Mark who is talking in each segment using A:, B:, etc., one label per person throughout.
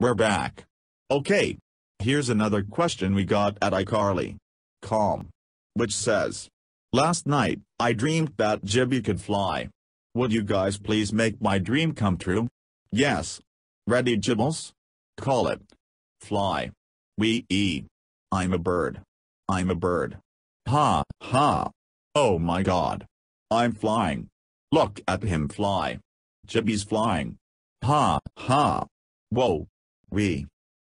A: We're back. Okay. Here's another question we got at iCarly. Calm. Which says, Last night, I dreamed that Jibby could fly. Would you guys please make my dream come true? Yes. Ready Jibbles? Call it. Fly. We e. I'm a bird. I'm a bird. Ha, ha. Oh my god. I'm flying. Look at him fly. Jibby's flying. Ha, ha. Whoa, we.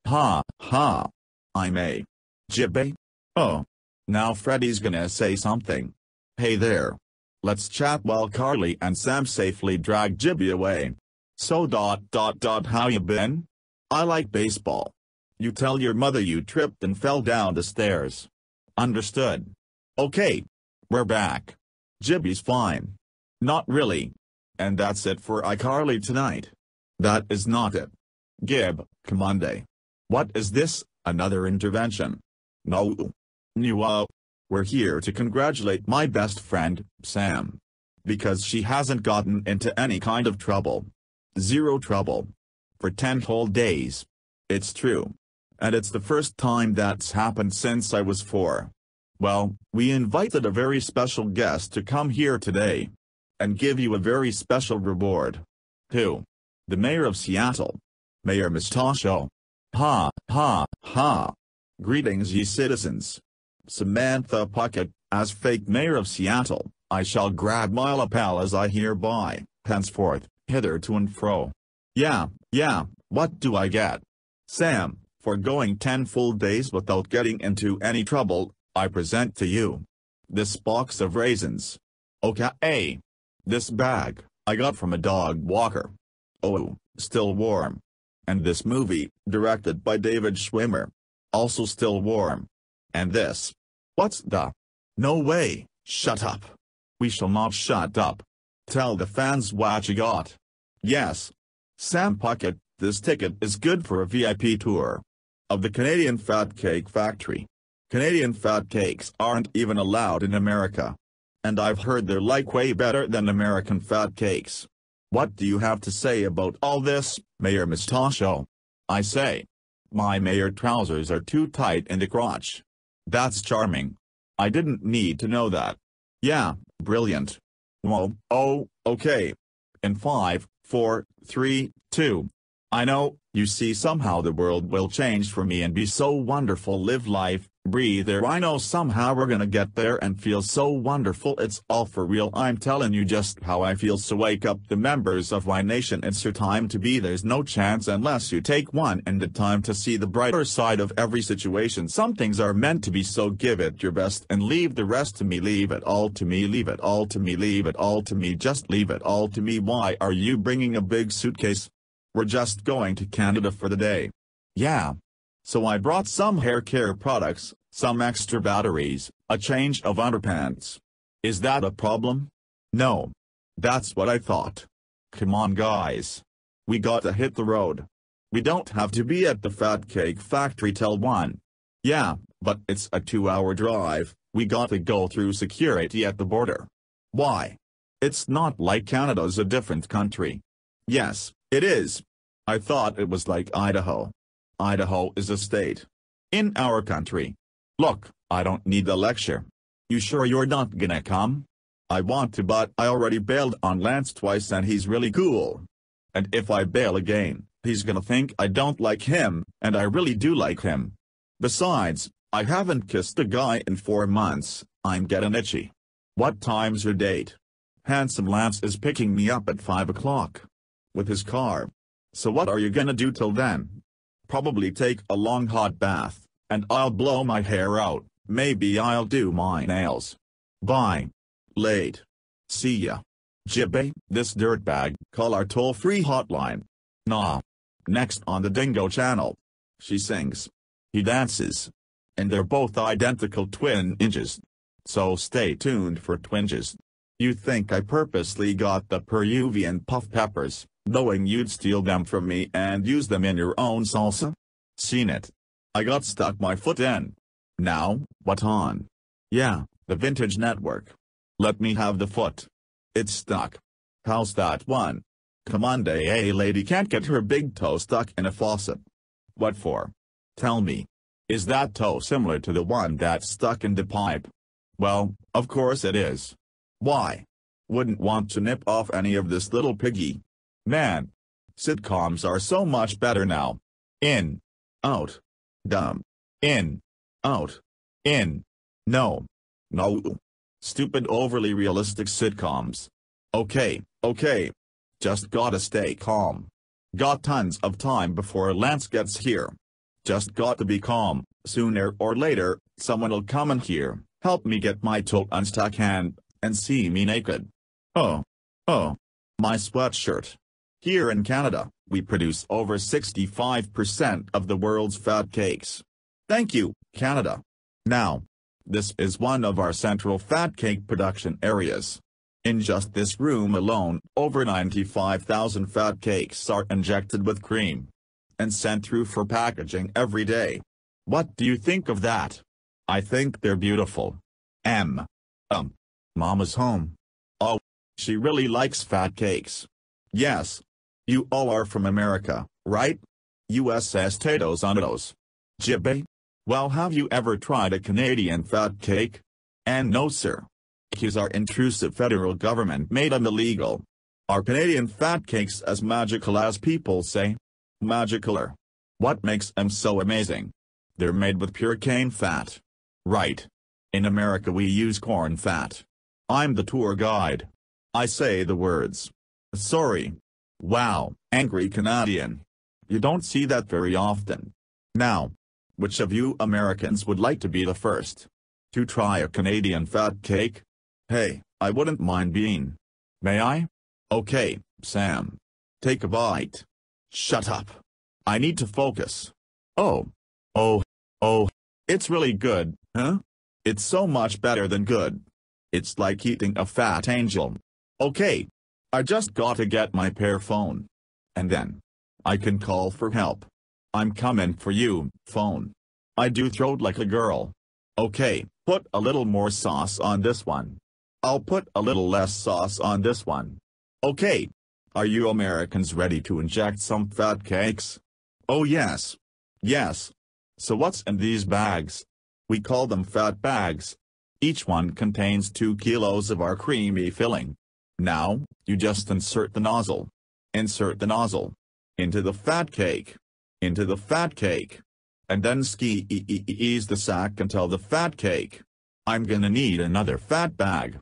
A: Ha, ha. I'm a. Jibbe. Oh. Now Freddy's gonna say something. Hey there. Let's chat while Carly and Sam safely drag Jibby away. So dot dot dot how you been? I like baseball. You tell your mother you tripped and fell down the stairs. Understood. Okay. We're back. Jibby's fine. Not really. And that's it for iCarly tonight. That is not it. Gib, Commande. What is this, another intervention? No. Nuwa. We're here to congratulate my best friend, Sam. Because she hasn't gotten into any kind of trouble. Zero trouble. For ten whole days. It's true. And it's the first time that's happened since I was four. Well, we invited a very special guest to come here today. And give you a very special reward. Who? The mayor of Seattle. Mayor Mustacho. Oh. Ha, ha, ha. Greetings ye citizens. Samantha Puckett, as fake mayor of Seattle, I shall grab my lapel as I hereby, henceforth, hither to and fro. Yeah, yeah, what do I get? Sam, for going ten full days without getting into any trouble, I present to you. This box of raisins. Okay. This bag, I got from a dog walker. Oh, still warm and this movie, directed by David Schwimmer. Also still warm. And this. What's the? No way, shut up. We shall not shut up. Tell the fans what you got. Yes. Sam Puckett, this ticket is good for a VIP tour. Of the Canadian Fat Cake Factory. Canadian fat cakes aren't even allowed in America. And I've heard they're like way better than American fat cakes. What do you have to say about all this, Mayor Mustacho? I say. My mayor trousers are too tight in the crotch. That's charming. I didn't need to know that. Yeah, brilliant. Well, oh, okay. In five, four, three, two. I know, you see somehow the world will change for me and be so wonderful live life, Breather I know somehow we're gonna get there and feel so wonderful it's all for real I'm telling you just how I feel so wake up the members of Y Nation it's your time to be there's no chance unless you take one and the time to see the brighter side of every situation some things are meant to be so give it your best and leave the rest to me leave it all to me leave it all to me leave it all to me just leave it all to me why are you bringing a big suitcase? We're just going to Canada for the day. Yeah, so I brought some hair care products, some extra batteries, a change of underpants. Is that a problem? No. That's what I thought. Come on guys. We gotta hit the road. We don't have to be at the Fat Cake Factory till 1. Yeah, but it's a two-hour drive, we gotta go through security at the border. Why? It's not like Canada's a different country. Yes, it is. I thought it was like Idaho. Idaho is a state. In our country. Look, I don't need a lecture. You sure you're not gonna come? I want to but I already bailed on Lance twice and he's really cool. And if I bail again, he's gonna think I don't like him, and I really do like him. Besides, I haven't kissed a guy in four months, I'm getting itchy. What time's your date? Handsome Lance is picking me up at 5 o'clock. With his car. So what are you gonna do till then? probably take a long hot bath, and I'll blow my hair out, maybe I'll do my nails. Bye. Late. See ya. Jibbe, this dirtbag, call our toll-free hotline. Nah. Next on the Dingo Channel. She sings. He dances. And they're both identical twin inches. So stay tuned for twinges. You think I purposely got the Peruvian puff peppers, knowing you'd steal them from me and use them in your own salsa? Seen it. I got stuck my foot in. Now, what on? Yeah, the vintage network. Let me have the foot. It's stuck. How's that one? Commande a lady can't get her big toe stuck in a faucet. What for? Tell me. Is that toe similar to the one that's stuck in the pipe? Well, of course it is. Why? Wouldn't want to nip off any of this little piggy. Man. Sitcoms are so much better now. In. Out. Dumb. In. Out. In. No. No. Stupid overly realistic sitcoms. Okay, okay. Just gotta stay calm. Got tons of time before Lance gets here. Just gotta be calm, sooner or later, someone'll come in here, help me get my tool unstuck and, and see me naked. Oh. Oh. My sweatshirt. Here in Canada, we produce over 65% of the world's fat cakes. Thank you, Canada. Now. This is one of our central fat cake production areas. In just this room alone, over 95,000 fat cakes are injected with cream and sent through for packaging every day. What do you think of that? I think they're beautiful. M. Um. Mama's home. Oh, she really likes fat cakes. Yes. You all are from America, right? U.S. Tato's Unidos. Jibbe? Well have you ever tried a Canadian fat cake? And no sir. His our intrusive federal government made them illegal. Are Canadian fat cakes as magical as people say? Magicaler. What makes them so amazing? They're made with pure cane fat. Right. In America we use corn fat. I'm the tour guide. I say the words. Sorry. Wow, angry Canadian. You don't see that very often. Now, which of you Americans would like to be the first? To try a Canadian fat cake? Hey, I wouldn't mind being. May I? Okay, Sam. Take a bite. Shut up. I need to focus. Oh. Oh. Oh. It's really good, huh? It's so much better than good. It's like eating a fat angel. Okay. I just gotta get my pair phone. And then. I can call for help. I'm coming for you, phone. I do throat like a girl. Okay, put a little more sauce on this one. I'll put a little less sauce on this one. Okay. Are you Americans ready to inject some fat cakes? Oh yes. Yes. So what's in these bags? We call them fat bags. Each one contains 2 kilos of our creamy filling. Now, you just insert the nozzle. Insert the nozzle. Into the fat cake. Into the fat cake. And then ski -e -e ease the sack until the fat cake. I'm gonna need another fat bag.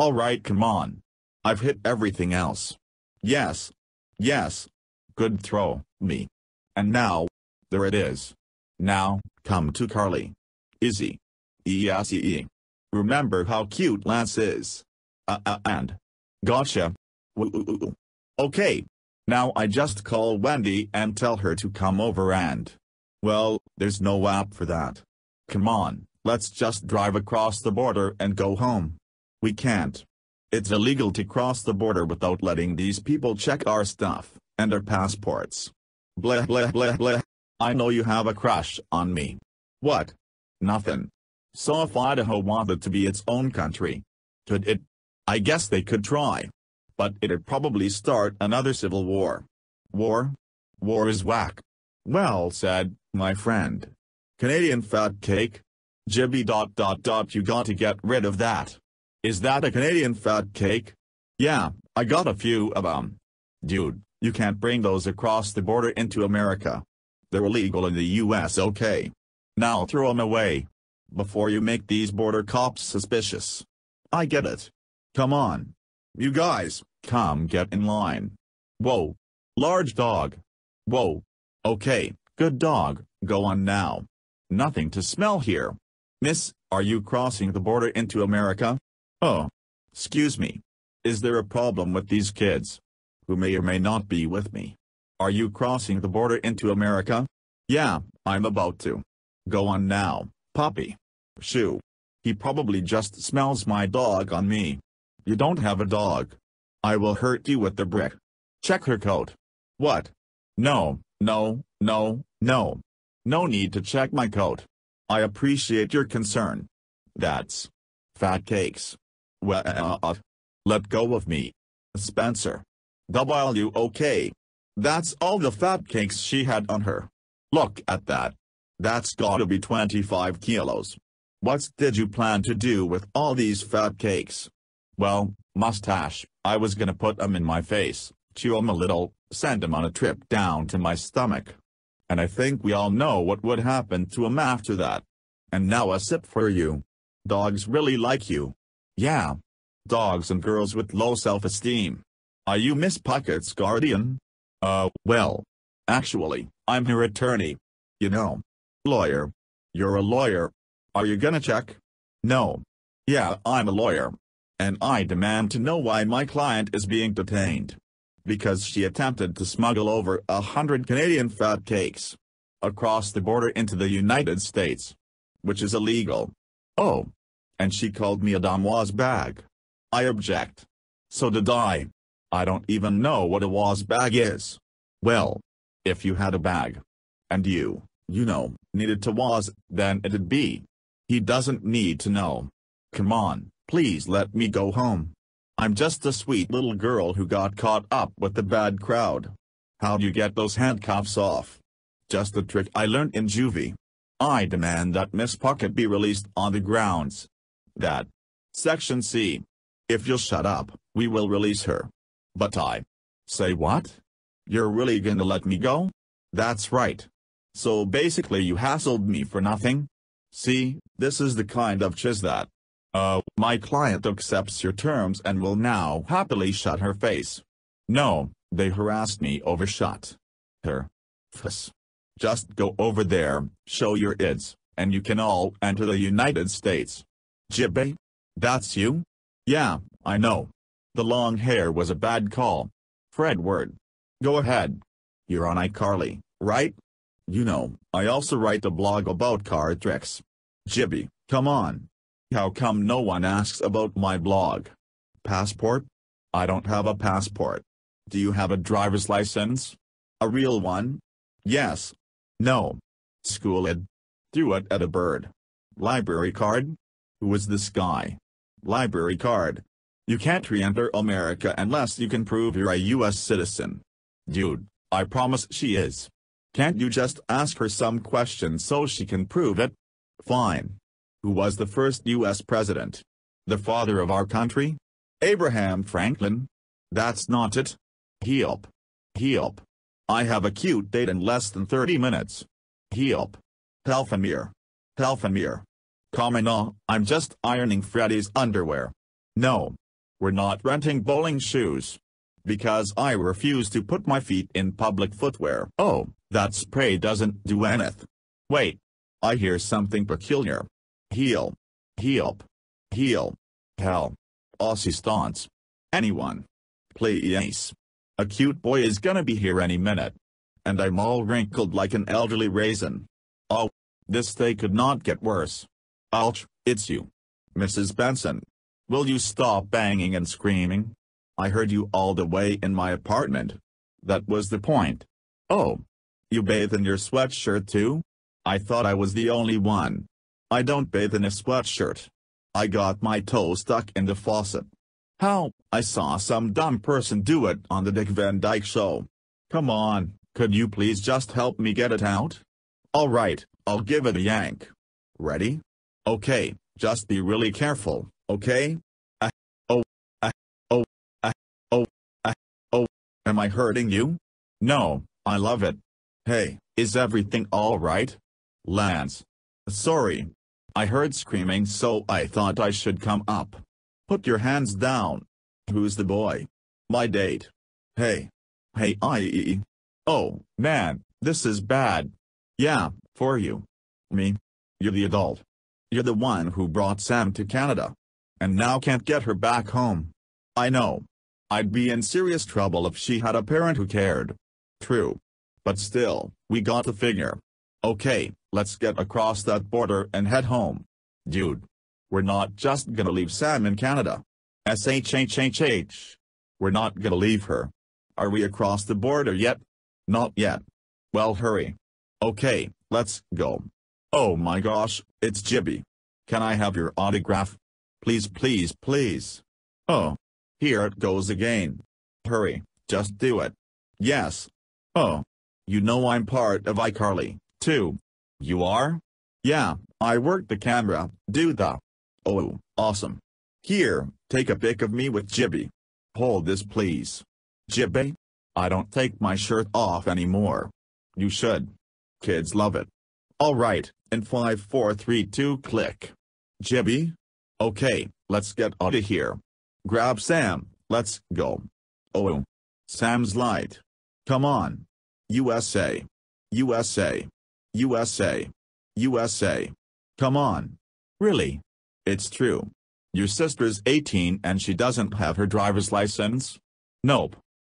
A: Alright come on. I've hit everything else. Yes. Yes. Good throw, me. And now, there it is. Now, come to Carly. Izzy. E-S-E-E. -E. Remember how cute Lance is. Uh, uh and. Gotcha. Woo -woo -woo. Okay. Now I just call Wendy and tell her to come over and. Well, there's no app for that. Come on, let's just drive across the border and go home. We can't. It's illegal to cross the border without letting these people check our stuff, and our passports. Bleh, blah blah blah. I know you have a crush on me. What? Nothing. So if Idaho wanted to be its own country. Could it? I guess they could try. But it'd probably start another civil war. War? War is whack. Well said, my friend. Canadian fat cake? Jibby dot dot dot you got to get rid of that. Is that a Canadian fat cake? Yeah, I got a few of them. Dude, you can't bring those across the border into America. They're illegal in the US okay. Now throw them away before you make these border cops suspicious. I get it. Come on. You guys, come get in line. Whoa. Large dog. Whoa. Okay, good dog, go on now. Nothing to smell here. Miss, are you crossing the border into America? Oh. Excuse me. Is there a problem with these kids? Who may or may not be with me. Are you crossing the border into America? Yeah, I'm about to. Go on now. Puppy. Shoo. He probably just smells my dog on me. You don't have a dog. I will hurt you with the brick. Check her coat. What? No, no, no, no. No need to check my coat. I appreciate your concern. That's. Fat cakes. Well, let go of me. Spencer. W O K. That's all the fat cakes she had on her. Look at that. That's gotta be 25 kilos. What did you plan to do with all these fat cakes? Well, mustache, I was gonna put 'em in my face, chew 'em a little, send 'em on a trip down to my stomach. And I think we all know what would happen to 'em after that. And now a sip for you. Dogs really like you. Yeah. Dogs and girls with low self-esteem. Are you Miss Puckett's guardian? Uh, well. Actually, I'm her attorney. You know, Lawyer. You're a lawyer. Are you gonna check? No. Yeah, I'm a lawyer. And I demand to know why my client is being detained. Because she attempted to smuggle over a hundred Canadian fat cakes. Across the border into the United States. Which is illegal. Oh. And she called me a damoise bag. I object. So did I. I don't even know what a was bag is. Well. If you had a bag. And you you know, needed to was, then it'd be. He doesn't need to know. Come on, please let me go home. I'm just a sweet little girl who got caught up with the bad crowd. How'd you get those handcuffs off? Just the trick I learned in juvie. I demand that Miss Puckett be released on the grounds. That. Section C. If you'll shut up, we will release her. But I. Say what? You're really gonna let me go? That's right. So basically you hassled me for nothing? See, this is the kind of chiz that. Uh, my client accepts your terms and will now happily shut her face. No, they harassed me over shut. Her. Fuss. Just go over there, show your ids, and you can all enter the United States. Jibbe? That's you? Yeah, I know. The long hair was a bad call. Fred Word. Go ahead. You're on iCarly, right? You know, I also write a blog about card tricks. Jibby, come on. How come no one asks about my blog? Passport? I don't have a passport. Do you have a driver's license? A real one? Yes. No. School ed. Do it at a bird. Library card? Who is this guy? Library card. You can't re-enter America unless you can prove you're a U.S. citizen. Dude, I promise she is. Can't you just ask her some questions so she can prove it? Fine. Who was the first U.S. president? The father of our country? Abraham Franklin? That's not it. Help. Help. I have a cute date in less than 30 minutes. Help. Pelfamir. Pelfamir. Kamina, I'm just ironing Freddy's underwear. No. We're not renting bowling shoes because I refuse to put my feet in public footwear. Oh, that spray doesn't do anything. Wait. I hear something peculiar. Heel. Help. Heel. Hell. Assistance. Anyone. Please. A cute boy is gonna be here any minute. And I'm all wrinkled like an elderly raisin. Oh. This day could not get worse. Ouch, it's you. Mrs. Benson. Will you stop banging and screaming? I heard you all the way in my apartment. That was the point. Oh. You bathe in your sweatshirt too? I thought I was the only one. I don't bathe in a sweatshirt. I got my toe stuck in the faucet. How, I saw some dumb person do it on the Dick Van Dyke show. Come on, could you please just help me get it out? Alright, I'll give it a yank. Ready? Okay, just be really careful, okay? Am I hurting you? No, I love it. Hey, is everything all right? Lance. Sorry. I heard screaming so I thought I should come up. Put your hands down. Who's the boy? My date. Hey. Hey I. Oh, man, this is bad. Yeah, for you. Me. You're the adult. You're the one who brought Sam to Canada. And now can't get her back home. I know. I'd be in serious trouble if she had a parent who cared. True. But still, we got to figure. Okay, let's get across that border and head home. Dude. We're not just gonna leave Sam in Canada. SHHHH. We're not gonna leave her. Are we across the border yet? Not yet. Well hurry. Okay, let's go. Oh my gosh, it's Jibby. Can I have your autograph? Please please please. Oh, here it goes again. Hurry, just do it. Yes. Oh. You know I'm part of iCarly, too. You are? Yeah, I work the camera, do the. Oh, awesome. Here, take a pic of me with Jibby. Hold this please. Jibby? I don't take my shirt off anymore. You should. Kids love it. Alright, in five, four, three, two, click. Jibby? Okay, let's get out of here. Grab Sam, let's go. Oh. oh. Sam's light. Come on. USA. USA. USA. USA. Come on. Really? It's true. Your sister's 18 and she doesn't have her driver's license? Nope.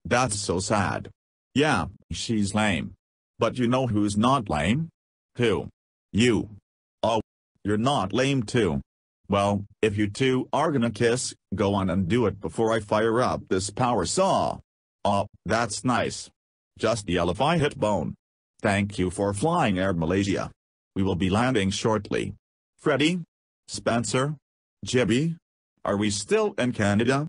A: That's so sad. Yeah, she's lame. But you know who's not lame? Who? You. Oh, you're not lame too. Well, if you two are gonna kiss, go on and do it before I fire up this power saw. Oh, that's nice. Just yell if I hit bone. Thank you for flying Air Malaysia. We will be landing shortly. Freddy, Spencer? Jibby? Are we still in Canada?